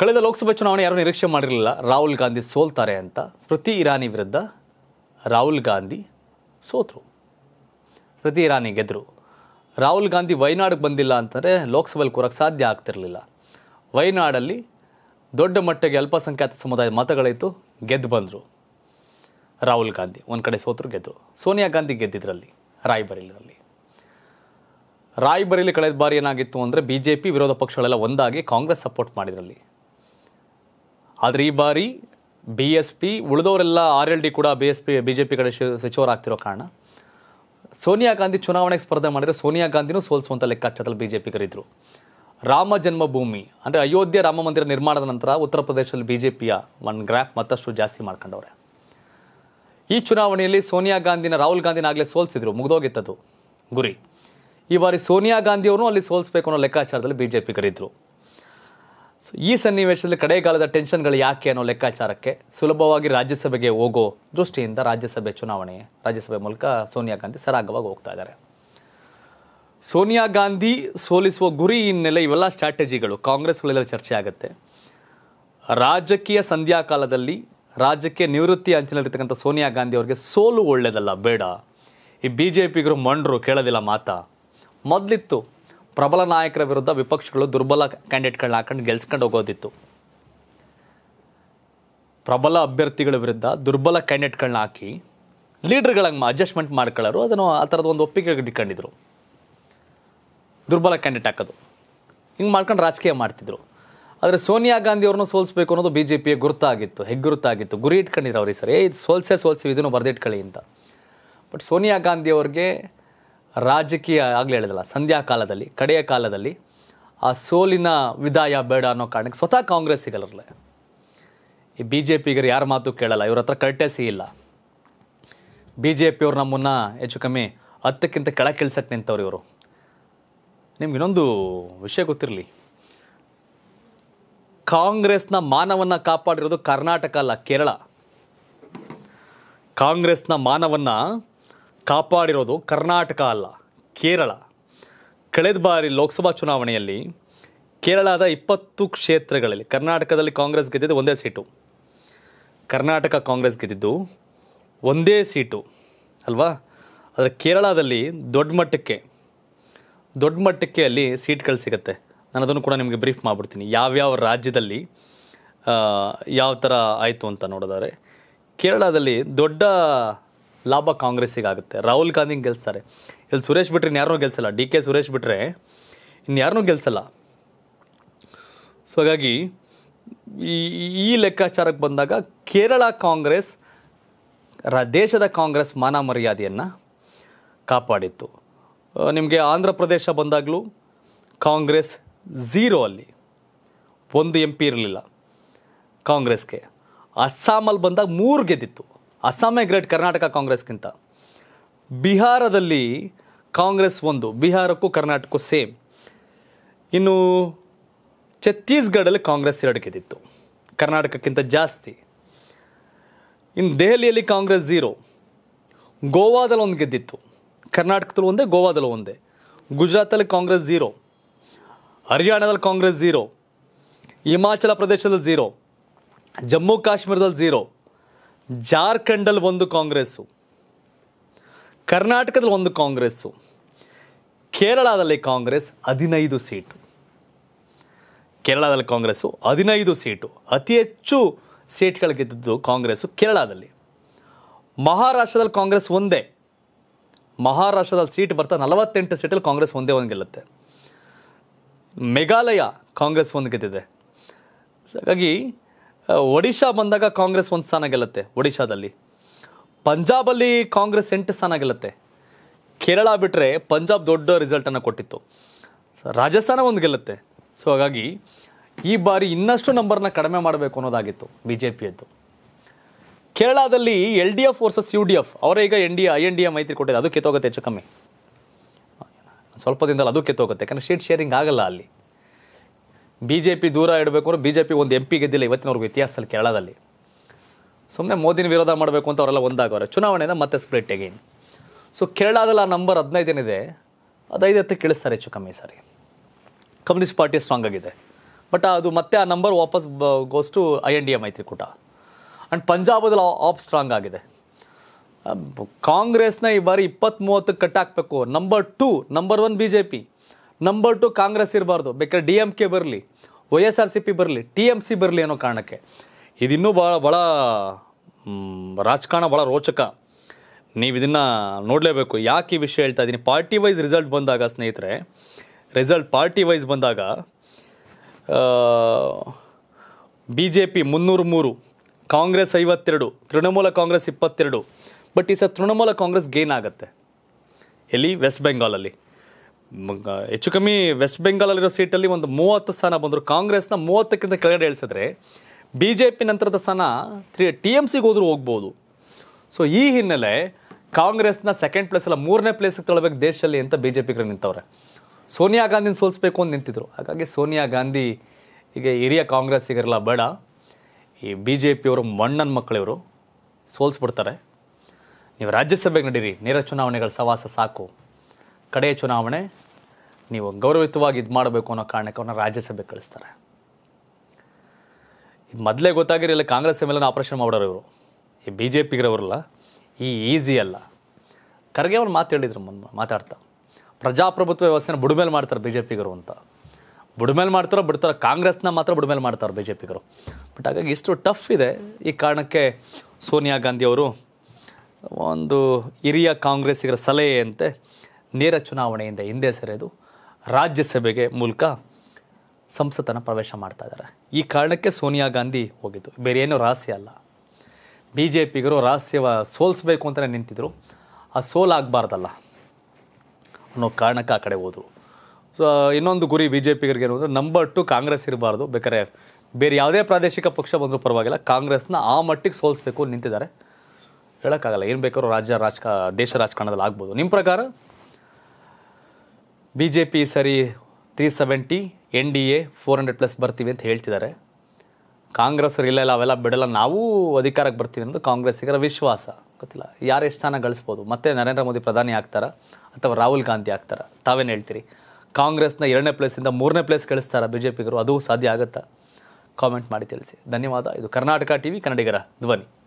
ಕಳೆದ ಲೋಕಸಭಾ ಚುನಾವಣೆ ಯಾರೂ ನಿರೀಕ್ಷೆ ಮಾಡಿರಲಿಲ್ಲ ರಾಹುಲ್ ಗಾಂಧಿ ಸೋಲ್ತಾರೆ ಅಂತ ಸ್ಮೃತಿ ಇರಾನಿ ವಿರುದ್ಧ ರಾಹುಲ್ ಗಾಂಧಿ ಸೋತರು ಸ್ಮೃತಿ ಇರಾನಿ ಗೆದ್ದರು ರಾಹುಲ್ ಗಾಂಧಿ ವೈನಾಡಿಗೆ ಬಂದಿಲ್ಲ ಅಂತಂದರೆ ಲೋಕಸಭೆಯಲ್ಲಿ ಕೂರಕ್ಕೆ ಸಾಧ್ಯ ಆಗ್ತಿರಲಿಲ್ಲ ವೈನಾಡಲ್ಲಿ ದೊಡ್ಡ ಮಟ್ಟಿಗೆ ಅಲ್ಪಸಂಖ್ಯಾತ ಸಮುದಾಯದ ಮತಗಳಿತ್ತು ಗೆದ್ದು ಬಂದರು ರಾಹುಲ್ ಗಾಂಧಿ ಒಂದು ಕಡೆ ಸೋತರು ಗೆದ್ದರು ಸೋನಿಯಾ ಗಾಂಧಿ ಗೆದ್ದಿದ್ರಲ್ಲಿ ರಾಯ್ಬರೇಲಿನಲ್ಲಿ ರಾಯ್ಬರೇಲಿ ಕಳೆದ ಬಾರಿ ಏನಾಗಿತ್ತು ಅಂದರೆ ಬಿ ಜೆ ಪಿ ವಿರೋಧ ಪಕ್ಷಗಳೆಲ್ಲ ಒಂದಾಗಿ ಕಾಂಗ್ರೆಸ್ ಸಪೋರ್ಟ್ ಮಾಡಿದ್ರಲ್ಲಿ ಆದರೆ ಈ ಬಾರಿ ಬಿ ಎಸ್ ಪಿ ಉಳಿದವರೆಲ್ಲ ಆರ್ ಎಲ್ ಡಿ ಕೂಡ B S P B J P ಕಡೆ ಸಚಿವರಾಗ್ತಿರೋ ಆಗ್ತಿರೋ ಕಾರಣ ಸೋನಿಯಾ ಗಾಂಧಿ ಚುನಾವಣೆಗೆ ಸ್ಪರ್ಧೆ ಮಾಡಿದರೆ ಸೋನಿಯಾ ಗಾಂಧಿನೂ ಸೋಲಿಸುವಂಥ ಲೆಕ್ಕಾಚಾರದಲ್ಲಿ ಬಿ ಜೆ ರಾಮ ಜನ್ಮಭೂಮಿ ಅಂದರೆ ಅಯೋಧ್ಯೆ ರಾಮ ಮಂದಿರ ನಿರ್ಮಾಣದ ನಂತರ ಉತ್ತರ ಪ್ರದೇಶದಲ್ಲಿ ಬಿ ಜೆ ಪಿಯ ಒನ್ ಗ್ರಾಫ್ ಮತ್ತಷ್ಟು ಜಾಸ್ತಿ ಮಾಡ್ಕೊಂಡವ್ರೆ ಈ ಚುನಾವಣೆಯಲ್ಲಿ ಸೋನಿಯಾ ಗಾಂಧಿನ ರಾಹುಲ್ ಗಾಂಧಿನ ಆಗಲೇ ಸೋಲಿಸಿದ್ರು ಮುಗಿದೋಗಿತ್ತದು ಗುರಿ ಈ ಬಾರಿ ಸೋನಿಯಾ ಗಾಂಧಿಯವರು ಅಲ್ಲಿ ಸೋಲಿಸಬೇಕು ಅನ್ನೋ ಲೆಕ್ಕಾಚಾರದಲ್ಲಿ ಬಿ ಜೆ ಈ ಸನ್ನಿವೇಶದಲ್ಲಿ ಕಡೆಗಾಲದ ಕಾಲದ ಟೆನ್ಷನ್ಗಳು ಯಾಕೆ ಅನ್ನೋ ಲೆಕ್ಕಾಚಾರಕ್ಕೆ ಸುಲಭವಾಗಿ ರಾಜ್ಯಸಭೆಗೆ ಹೋಗೋ ದೃಷ್ಟಿಯಿಂದ ರಾಜ್ಯಸಭೆ ಚುನಾವಣೆ ರಾಜ್ಯಸಭೆ ಮೂಲಕ ಸೋನಿಯಾ ಗಾಂಧಿ ಸರಾಗವಾಗಿ ಹೋಗ್ತಾ ಇದ್ದಾರೆ ಸೋನಿಯಾ ಗಾಂಧಿ ಸೋಲಿಸುವ ಗುರಿ ಹಿನ್ನೆಲೆ ಇವೆಲ್ಲ ಸ್ಟ್ರಾಟಜಿಗಳು ಕಾಂಗ್ರೆಸ್ಗಳೆಲ್ಲ ಚರ್ಚೆ ಆಗುತ್ತೆ ರಾಜಕೀಯ ಸಂಧ್ಯಾಕಾಲದಲ್ಲಿ ರಾಜಕೀಯ ನಿವೃತ್ತಿ ಅಂಚಿನಲ್ಲಿರ್ತಕ್ಕಂಥ ಸೋನಿಯಾ ಗಾಂಧಿ ಅವರಿಗೆ ಸೋಲು ಒಳ್ಳೆಯದಲ್ಲ ಬೇಡ ಈ ಬಿ ಜೆ ಪಿಗರು ಮಂಡ್ರು ಕೇಳೋದಿಲ್ಲ ಮಾತಾ ಮೊದಲಿತ್ತು ಪ್ರಬಲ ನಾಯಕರ ವಿರುದ್ಧ ವಿಪಕ್ಷಗಳು ದುರ್ಬಲ ಕ್ಯಾಂಡಿಡೇಟ್ಗಳನ್ನ ಹಾಕೊಂಡು ಗೆಲ್ಸ್ಕೊಂಡು ಹೋಗೋದಿತ್ತು ಪ್ರಬಲ ಅಭ್ಯರ್ಥಿಗಳ ವಿರುದ್ಧ ದುರ್ಬಲ ಕ್ಯಾಂಡಿಡೇಟ್ಗಳನ್ನ ಹಾಕಿ ಲೀಡರ್ಗಳಂಗೆ ಅಡ್ಜಸ್ಟ್ಮೆಂಟ್ ಮಾಡ್ಕೊಳ್ಳೋರು ಅದನ್ನು ಆ ಥರದ ಒಂದು ಒಪ್ಪಿಗೆ ಇಟ್ಕೊಂಡಿದ್ರು ದುರ್ಬಲ ಕ್ಯಾಂಡಿಡೇಟ್ ಹಾಕೋದು ಹಿಂಗೆ ಮಾಡ್ಕೊಂಡು ರಾಜಕೀಯ ಮಾಡ್ತಿದ್ರು ಆದರೆ ಸೋನಿಯಾ ಗಾಂಧಿ ಸೋಲಿಸ್ಬೇಕು ಸೋಲಿಸಬೇಕು ಅನ್ನೋದು ಬಿ ಜೆ ಪಿಯ ಗುರುತಾಗಿತ್ತು ಹೆಗ್ಗುರುತಾಗಿತ್ತು ಗುರಿ ಇಟ್ಕೊಂಡಿರೋ ಅವ್ರಿಗೆ ಸರಿ ಇದು ಸೋಲ್ಸೇ ಸೋಲ್ಸಿ ಇದನ್ನು ಬರೆದಿಟ್ಕೊಳ್ಳಿ ಅಂತ ಬಟ್ ಸೋನಿಯಾ ಗಾಂಧಿ ಅವ್ರಿಗೆ ರಾಜಕೀಯ ಆಗಲೇ ಹೇಳಿದಲ್ಲ ಸಂಧ್ಯಾ ಕಾಲದಲ್ಲಿ ಕಡೆಯ ಕಾಲದಲ್ಲಿ ಆ ಸೋಲಿನ ವಿದಾಯ ಬೇಡ ಅನ್ನೋ ಕಾರಣಕ್ಕೆ ಸ್ವತಃ ಕಾಂಗ್ರೆಸ್ ಸಿಗಲ್ಲ ಈ ಬಿ ಜೆ ಪಿಗರು ಯಾರ ಮಾತು ಕೇಳಲ್ಲ ಇವ್ರ ಹತ್ರ ಕರ್ಟೆಸಿ ಇಲ್ಲ ಬಿ ಜೆ ಪಿಯವ್ರು ನಮ್ಮನ್ನು ಹೆಚ್ಚು ಕಮ್ಮಿ ಹತ್ತಕ್ಕಿಂತ ಇಳಿಸಕ್ಕೆ ನಿಂತವ್ರು ಇವರು ನಿಮ್ಗೆ ಇನ್ನೊಂದು ವಿಷಯ ಗೊತ್ತಿರಲಿ ಕಾಂಗ್ರೆಸ್ನ ಮಾನವನ್ನು ಕಾಪಾಡಿರೋದು ಕರ್ನಾಟಕ ಅಲ್ಲ ಕೇರಳ ಕಾಂಗ್ರೆಸ್ನ ಮಾನವನ್ನು ಕಾಪಾಡಿರೋದು ಕರ್ನಾಟಕ ಅಲ್ಲ ಕೇರಳ ಕಳೆದ ಬಾರಿ ಲೋಕಸಭಾ ಚುನಾವಣೆಯಲ್ಲಿ ಕೇರಳದ ಇಪ್ಪತ್ತು ಕ್ಷೇತ್ರಗಳಲ್ಲಿ ಕರ್ನಾಟಕದಲ್ಲಿ ಕಾಂಗ್ರೆಸ್ ಗೆದ್ದಿದ್ದು ಒಂದೇ ಸೀಟು ಕರ್ನಾಟಕ ಕಾಂಗ್ರೆಸ್ ಗೆದ್ದಿದ್ದು ಒಂದೇ ಸೀಟು ಅಲ್ವಾ ಆದರೆ ಕೇರಳದಲ್ಲಿ ದೊಡ್ಡ ಮಟ್ಟಕ್ಕೆ ದೊಡ್ಡ ಮಟ್ಟಕ್ಕೆ ಅಲ್ಲಿ ಸೀಟ್ಗಳು ಸಿಗುತ್ತೆ ನಾನು ಅದನ್ನು ಕೂಡ ನಿಮಗೆ ಬ್ರೀಫ್ ಮಾಡಿಬಿಡ್ತೀನಿ ಯಾವ್ಯಾವ ರಾಜ್ಯದಲ್ಲಿ ಯಾವ ಥರ ಆಯಿತು ಅಂತ ನೋಡಿದರೆ ಕೇರಳದಲ್ಲಿ ದೊಡ್ಡ ಲಾಭ ಕಾಂಗ್ರೆಸ್ಸಿಗೆ ಆಗುತ್ತೆ ರಾಹುಲ್ ಗಾಂಧಿ ಗೆಲ್ಸ್ತಾರೆ ಇಲ್ಲಿ ಸುರೇಶ್ ಬಿಟ್ಟರೆ ಇನ್ಯಾರನ್ನೂ ಗೆಲ್ಸಲ್ಲ ಡಿ ಕೆ ಸುರೇಶ್ ಬಿಟ್ಟರೆ ಇನ್ಯಾರನ್ನೂ ಗೆಲ್ಸಲ್ಲ ಸೊ ಹಾಗಾಗಿ ಈ ಈ ಲೆಕ್ಕಾಚಾರಕ್ಕೆ ಬಂದಾಗ ಕೇರಳ ಕಾಂಗ್ರೆಸ್ ರ ದೇಶದ ಕಾಂಗ್ರೆಸ್ ಮಾನ ಮರ್ಯಾದೆಯನ್ನು ಕಾಪಾಡಿತ್ತು ನಿಮಗೆ ಆಂಧ್ರ ಪ್ರದೇಶ ಬಂದಾಗಲೂ ಕಾಂಗ್ರೆಸ್ ಝೀರೋ ಅಲ್ಲಿ ಒಂದು ಎಂ ಪಿ ಇರಲಿಲ್ಲ ಕಾಂಗ್ರೆಸ್ಗೆ ಅಸ್ಸಾಮಲ್ಲಿ ಬಂದಾಗ ಮೂರು ಗೆದ್ದಿತ್ತು ಅಸ್ಸಾಮೇ ಗ್ರೇಟ್ ಕರ್ನಾಟಕ ಕಾಂಗ್ರೆಸ್ಗಿಂತ ಬಿಹಾರದಲ್ಲಿ ಕಾಂಗ್ರೆಸ್ ಒಂದು ಬಿಹಾರಕ್ಕೂ ಕರ್ನಾಟಕಕ್ಕೂ ಸೇಮ್ ಇನ್ನು ಛತ್ತೀಸ್ಗಢಲ್ಲಿ ಕಾಂಗ್ರೆಸ್ ಎರಡು ಗೆದ್ದಿತ್ತು ಕರ್ನಾಟಕಕ್ಕಿಂತ ಜಾಸ್ತಿ ಇನ್ನು ದೆಹಲಿಯಲ್ಲಿ ಕಾಂಗ್ರೆಸ್ ಝೀರೋ ಗೋವಾದಲ್ಲಿ ಒಂದು ಗೆದ್ದಿತ್ತು ಕರ್ನಾಟಕದಲ್ಲೂ ಒಂದೇ ಗೋವಾದಲ್ಲೂ ಒಂದೇ ಗುಜರಾತಲ್ಲಿ ಕಾಂಗ್ರೆಸ್ ಝೀರೋ ಹರಿಯಾಣದಲ್ಲಿ ಕಾಂಗ್ರೆಸ್ ಝೀರೋ ಹಿಮಾಚಲ ಪ್ರದೇಶದಲ್ಲಿ ಝೀರೋ ಜಮ್ಮು ಕಾಶ್ಮೀರದಲ್ಲಿ ಝೀರೋ ಜಾರ್ಖಂಡಲ್ಲಿ ಒಂದು ಕಾಂಗ್ರೆಸ್ಸು ಕರ್ನಾಟಕದಲ್ಲಿ ಒಂದು ಕಾಂಗ್ರೆಸ್ಸು ಕೇರಳದಲ್ಲಿ ಕಾಂಗ್ರೆಸ್ ಹದಿನೈದು ಸೀಟು ಕೇರಳದಲ್ಲಿ ಕಾಂಗ್ರೆಸ್ಸು ಹದಿನೈದು ಸೀಟು ಅತಿ ಹೆಚ್ಚು ಸೀಟ್ಗಳು ಗೆದ್ದಿದ್ದು ಕಾಂಗ್ರೆಸ್ಸು ಕೇರಳದಲ್ಲಿ ಮಹಾರಾಷ್ಟ್ರದಲ್ಲಿ ಕಾಂಗ್ರೆಸ್ ಒಂದೇ ಮಹಾರಾಷ್ಟ್ರದಲ್ಲಿ ಸೀಟ್ ಬರ್ತಾ ನಲವತ್ತೆಂಟು ಸೀಟಲ್ಲಿ ಕಾಂಗ್ರೆಸ್ ಒಂದೇ ಒಂದು ಗೆಲ್ಲುತ್ತೆ ಮೇಘಾಲಯ ಕಾಂಗ್ರೆಸ್ ಒಂದು ಗೆದ್ದಿದೆ ಹಾಗಾಗಿ ಒಡಿಶಾ ಬಂದಾಗ ಕಾಂಗ್ರೆಸ್ ಒಂದು ಸ್ಥಾನ ಗೆಲ್ಲುತ್ತೆ ಒಡಿಶಾದಲ್ಲಿ ಪಂಜಾಬಲ್ಲಿ ಕಾಂಗ್ರೆಸ್ ಎಂಟು ಸ್ಥಾನ ಗೆಲ್ಲುತ್ತೆ ಕೇರಳ ಬಿಟ್ಟರೆ ಪಂಜಾಬ್ ದೊಡ್ಡ ರಿಸಲ್ಟನ್ನು ಕೊಟ್ಟಿತ್ತು ಸೊ ರಾಜಸ್ಥಾನ ಒಂದು ಗೆಲ್ಲುತ್ತೆ ಸೊ ಹಾಗಾಗಿ ಈ ಬಾರಿ ಇನ್ನಷ್ಟು ನಂಬರ್ನ ಕಡಿಮೆ ಮಾಡಬೇಕು ಅನ್ನೋದಾಗಿತ್ತು ಬಿ ಜೆ ಪಿಯದ್ದು ಕೇರಳದಲ್ಲಿ L D F versus U D F ಅವರೇ ಈಗ N D A I N D A ಮೈತ್ರಿ ಕೊಟ್ಟಿದ್ದೆ ಅದು ಕೆತ್ತೋಗುತ್ತೆ ಹೆಚ್ಚು ಕಮ್ಮಿ ಸ್ವಲ್ಪ ದಿನದಲ್ಲಿ ಅದು ಕೆತ್ತೋಗುತ್ತೆ ಯಾಕಂದರೆ ಶೀಟ್ ಶೇರಿಂಗ್ ಆಗಲ್ಲ ಅಲ್ಲಿ ಬಿ ಜೆ ಪಿ ದೂರ ಇಡಬೇಕು ಅಂದ್ರೆ ಬಿ ಜೆ ಪಿ ಒಂದು ಎಂ ಪಿ ಗೆದ್ದಿಲ್ಲ ಇವತ್ತಿನವ್ರಿಗೆ ಇತಿಹಾಸದಲ್ಲಿ ಕೇರಳದಲ್ಲಿ ಸುಮ್ಮನೆ ಮೋದಿನ ವಿರೋಧ ಮಾಡಬೇಕು ಅಂತ ಅವರೆಲ್ಲ ಒಂದಾಗವ್ರೆ ಚುನಾವಣೆಯಿಂದ ಮತ್ತೆ ಸ್ಪ್ರಿಟ್ ಅಗೇನ್ ಸೊ ಕೇರಳದಲ್ಲಿ ಆ ನಂಬರ್ ಹದಿನೈದು ಏನಿದೆ ಅದು ಹತ್ತು ಕೇಳಿಸ್ತಾರೆ ಹೆಚ್ಚು ಕಮ್ಮಿ ಸಾರಿ ಕಮ್ಯುನಿಸ್ಟ್ ಪಾರ್ಟಿ ಸ್ಟ್ರಾಂಗ್ ಆಗಿದೆ ಬಟ್ ಅದು ಮತ್ತೆ ಆ ನಂಬರ್ ವಾಪಸ್ goes to I N D A ಕೂಟ ಆ್ಯಂಡ್ ಪಂಜಾಬದಲ್ಲಿ ಆಪ್ ಸ್ಟ್ರಾಂಗ್ ಆಗಿದೆ ಕಾಂಗ್ರೆಸ್ನ ಈ ಬಾರಿ ಇಪ್ಪತ್ತ್ ಮೂವತ್ತಕ್ಕೆ ಕಟ್ಟಾಕಬೇಕು number two number one B J P number two Congress ಇರಬಾರ್ದು ಬೇಕಾದ್ರೆ ಡಿ ಎಮ್ ಕೆ ಬರಲಿ Y S R C P ಬರಲಿ ಟಿ ಎಮ್ ಸಿ ಬರಲಿ ಅನ್ನೋ ಕಾರಣಕ್ಕೆ ಇದಿನ್ನೂ ಭಾಳ ಭಾಳ ರಾಜಕಾರಣ ಭಾಳ ರೋಚಕ ನೀವು ಇದನ್ನು ನೋಡಲೇಬೇಕು ಯಾಕೆ ಈ ವಿಷಯ ಹೇಳ್ತಾ ಇದ್ದೀನಿ ಪಾರ್ಟಿ ವೈಸ್ ರಿಸಲ್ಟ್ ಬಂದಾಗ ಸ್ನೇಹಿತರೆ ರಿಸಲ್ಟ್ ಪಾರ್ಟಿ ವೈಸ್ ಬಂದಾಗ ಬಿ ಜೆ ಪಿ ಮುನ್ನೂರು ಮೂರು ಕಾಂಗ್ರೆಸ್ ಐವತ್ತೆರಡು ತೃಣಮೂಲ ಕಾಂಗ್ರೆಸ್ ಇಪ್ಪತ್ತೆರಡು ಬಟ್ ಈ ಸಹ ತೃಣಮೂಲ ಕಾಂಗ್ರೆಸ್ ಗೇನ್ ಆಗುತ್ತೆ ಎಲ್ಲಿ ವೆಸ್ಟ್ ಬೆಂಗಾಲಲ್ಲಿ ಹೆಚ್ಚು ಕಮ್ಮಿ ವೆಸ್ಟ್ ಬೆಂಗಾಲಲ್ಲಿರೋ ಸೀಟಲ್ಲಿ ಒಂದು ಮೂವತ್ತು ಸ್ಥಾನ ಬಂದರು ಕಾಂಗ್ರೆಸ್ನ ಮೂವತ್ತಕ್ಕಿಂತ ಕೆಳಗಡೆ ಇಳಿಸಿದ್ರೆ ಬಿ ಜೆ ಪಿ ನಂತರದ ಸ್ಥಾನ ತ್ರೀ ಟಿ ಎಮ್ ಸಿಗೋದ್ರೂ ಹೋದರೂ ಹೋಗ್ಬೋದು ಸೊ ಈ ಹಿನ್ನೆಲೆ ಕಾಂಗ್ರೆಸ್ನ ಸೆಕೆಂಡ್ ಪ್ಲೇಸ್ ಅಲ್ಲ ಮೂರನೇ ಪ್ಲೇಸಿಗೆ ತಗೊಳ್ಬೇಕು ದೇಶದಲ್ಲಿ ಅಂತ ಬಿ ಜೆ ಪಿಗ್ರೆ ನಿಂತವ್ರೆ ಸೋನಿಯಾ ಗಾಂಧಿನ ಸೋಲಿಸ್ಬೇಕು ಅಂತ ನಿಂತಿದ್ರು ಹಾಗಾಗಿ ಸೋನಿಯಾ ಗಾಂಧಿ ಈಗ ಹಿರಿಯ ಕಾಂಗ್ರೆಸ್ಸಿಗರೆಲ್ಲ ಬೇಡ ಈ ಬಿ ಜೆ ಪಿಯವರು ಮಣ್ಣನ ಮಕ್ಕಳಿವರು ಸೋಲಿಸ್ಬಿಡ್ತಾರೆ ನೀವು ರಾಜ್ಯಸಭೆಗೆ ನಡೀರಿ ನೇರ ಚುನಾವಣೆಗಳ ಸವಾಸ ಸಾಕು ಕಡೆಯ ಚುನಾವಣೆ ನೀವು ಗೌರವಯುತವಾಗಿ ಇದು ಮಾಡಬೇಕು ಅನ್ನೋ ಕಾರಣಕ್ಕೆ ಅವ್ರನ್ನ ರಾಜ್ಯಸಭೆ ಕಳಿಸ್ತಾರೆ ಇದು ಮೊದಲೇ ಗೊತ್ತಾಗಿರಲಿಲ್ಲ ಕಾಂಗ್ರೆಸ್ ಎಮ್ಮೆಲ್ಲನ ಆಪರೇಷನ್ ಮಾಡೋರು ಇವರು ಈ ಬಿ ಜೆ ಪಿಗ್ರವರಲ್ಲ ಈ ಈಸಿ ಅಲ್ಲ ಖರ್ಗೆ ಅವ್ರು ಮಾತು ಹೇಳಿದ್ರು ಮೊನ್ನೆ ಮಾತಾಡ್ತಾ ಪ್ರಜಾಪ್ರಭುತ್ವ ವ್ಯವಸ್ಥೆನ ಬುಡಮೇಲೆ ಮಾಡ್ತಾರೆ ಬಿ ಜೆ ಪಿಗರು ಅಂತ ಬುಡಮೇಲೆ ಮಾಡ್ತಾರೋ ಬಿಡ್ತಾರೆ ಕಾಂಗ್ರೆಸ್ನ ಮಾತ್ರ ಬುಡಮೇಲೆ ಮಾಡ್ತಾರೆ ಬಿ ಜೆ ಪಿಗರು ಬಟ್ ಹಾಗಾಗಿ ಇಷ್ಟು ಟಫ್ ಇದೆ ಈ ಕಾರಣಕ್ಕೆ ಸೋನಿಯಾ ಗಾಂಧಿಯವರು ಒಂದು ಹಿರಿಯ ಕಾಂಗ್ರೆಸ್ಸಿಗರ ಸಲಹೆಯಂತೆ ನೇರ ಚುನಾವಣೆಯಿಂದ ಹಿಂದೆ ಸರಿದು ರಾಜ್ಯಸಭೆಗೆ ಮೂಲಕ ಸಂಸತ್ತನ್ನು ಪ್ರವೇಶ ಮಾಡ್ತಾ ಇದ್ದಾರೆ ಈ ಕಾರಣಕ್ಕೆ ಸೋನಿಯಾ ಗಾಂಧಿ ಹೋಗಿದ್ದು ಬೇರೆ ಏನೂ ರಹಸ್ಯ ಅಲ್ಲ ಬಿ ಜೆ ಪಿಗರು ರಹಸ್ಯವ ಸೋಲಿಸ್ಬೇಕು ಅಂತಲೇ ನಿಂತಿದ್ರು ಆ ಸೋಲಾಗಬಾರ್ದಲ್ಲ ಅನ್ನೋ ಕಾರಣಕ್ಕೆ ಆ ಕಡೆ ಹೋದರು ಸೊ ಇನ್ನೊಂದು ಗುರಿ ಬಿ ಜೆ ಪಿಗರಿಗೆ ಏನು ಅಂದರೆ ನಂಬರ್ ಟು ಕಾಂಗ್ರೆಸ್ ಇರಬಾರ್ದು ಬೇಕಾದ್ರೆ ಬೇರೆ ಯಾವುದೇ ಪ್ರಾದೇಶಿಕ ಪಕ್ಷ ಬಂದರೂ ಪರವಾಗಿಲ್ಲ ಕಾಂಗ್ರೆಸ್ನ ಆ ಮಟ್ಟಿಗೆ ಸೋಲಿಸ್ಬೇಕು ನಿಂತಿದ್ದಾರೆ ಹೇಳೋಕ್ಕಾಗಲ್ಲ ಏನು ಬೇಕಾದ್ರೂ ರಾಜ್ಯ ರಾಜಕ ದೇಶ ರಾಜಕಾರಣದಲ್ಲಿ ಆಗ್ಬೋದು ನಿಮ್ಮ ಪ್ರಕಾರ ಬಿ ಜೆ ಪಿ ಸರಿ three seventy N D A four hundred plus ಬರ್ತೀವಿ ಅಂತ ಹೇಳ್ತಿದ್ದಾರೆ ಕಾಂಗ್ರೆಸ್ ಇಲ್ಲ ಇಲ್ಲ ಅವೆಲ್ಲ ಬಿಡಲ್ಲ ನಾವು ಅಧಿಕಾರಕ್ಕೆ ಬರ್ತೀವಿ ಅನ್ನೋದು ಕಾಂಗ್ರೆಸ್ಸಿಗರ ವಿಶ್ವಾಸ ಗೊತ್ತಿಲ್ಲ ಯಾರು ಎಷ್ಟು ಸ್ಥಾನ ಗಳಿಸ್ಬೋದು ಮತ್ತೆ ನರೇಂದ್ರ ಮೋದಿ ಪ್ರಧಾನಿ ಆಗ್ತಾರಾ ಅಥವಾ ರಾಹುಲ್ ಗಾಂಧಿ ಆಗ್ತಾರಾ ತಾವೇನು ಹೇಳ್ತೀರಿ ಕಾಂಗ್ರೆಸ್ನ ಎರಡನೇ ಪ್ಲೇಸಿಂದ ಮೂರನೇ ಪ್ಲೇಸ್ ಗಳಿಸ್ತಾರಾ ಬಿ ಜೆ ಪಿಗರು ಅದು ಸಾಧ್ಯ ಆಗುತ್ತಾ ಕಾಮೆಂಟ್ ಮಾಡಿ ತಿಳಿಸಿ ಧನ್ಯವಾದ ಇದು ಕರ್ನಾಟಕ ಟಿ ವಿ ಕನ್ನಡಿಗರ ಧ್ವನಿ